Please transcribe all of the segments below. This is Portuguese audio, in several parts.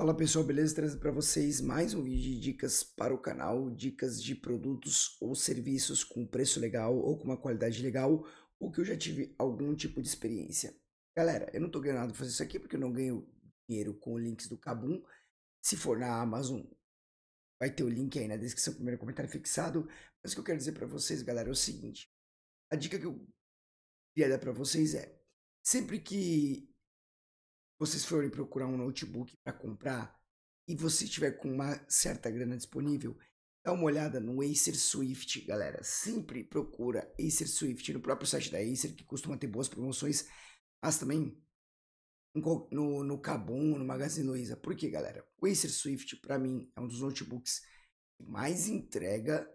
Fala pessoal, beleza? Trazendo para vocês mais um vídeo de dicas para o canal, dicas de produtos ou serviços com preço legal ou com uma qualidade legal, ou que eu já tive algum tipo de experiência. Galera, eu não estou ganhando nada fazer isso aqui porque eu não ganho dinheiro com links do Kabum. Se for na Amazon, vai ter o link aí na descrição, primeiro comentário fixado. Mas o que eu quero dizer para vocês, galera, é o seguinte. A dica que eu queria dar para vocês é, sempre que vocês forem procurar um notebook para comprar e você tiver com uma certa grana disponível, dá uma olhada no Acer Swift, galera. Sempre procura Acer Swift no próprio site da Acer, que costuma ter boas promoções, mas também no, no Kabum, no Magazine Luiza. Por que, galera? O Acer Swift, para mim, é um dos notebooks que mais entrega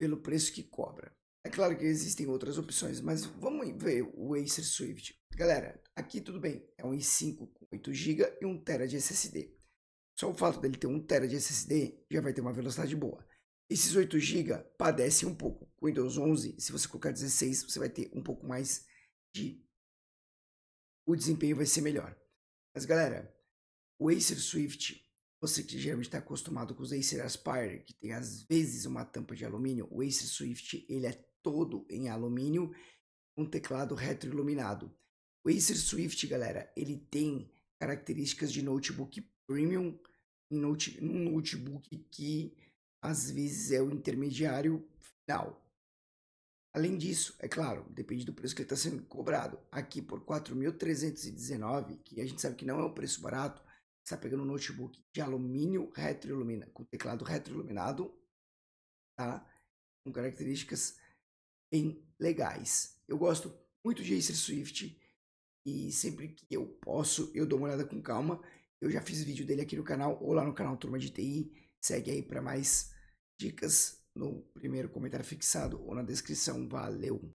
pelo preço que cobra. É claro que existem outras opções, mas vamos ver o Acer Swift. Galera, aqui tudo bem, é um i5 com 8 GB e 1 TB de SSD. Só o fato dele ter 1 TB de SSD já vai ter uma velocidade boa. Esses 8 GB padecem um pouco. Com Windows 11, se você colocar 16, você vai ter um pouco mais de... O desempenho vai ser melhor. Mas galera, o Acer Swift, você que geralmente está acostumado com os Acer Aspire, que tem às vezes uma tampa de alumínio, o Acer Swift ele é todo em alumínio, um teclado retroiluminado. O Acer Swift, galera, ele tem características de notebook premium, um note, notebook que às vezes é o intermediário final. Além disso, é claro, depende do preço que está sendo cobrado. Aqui por 4.319, que a gente sabe que não é um preço barato, está pegando um notebook de alumínio retroiluminado, com teclado retroiluminado, tá? com características bem legais. Eu gosto muito de Acer Swift, e sempre que eu posso, eu dou uma olhada com calma. Eu já fiz vídeo dele aqui no canal ou lá no canal Turma de TI. Segue aí para mais dicas no primeiro comentário fixado ou na descrição. Valeu!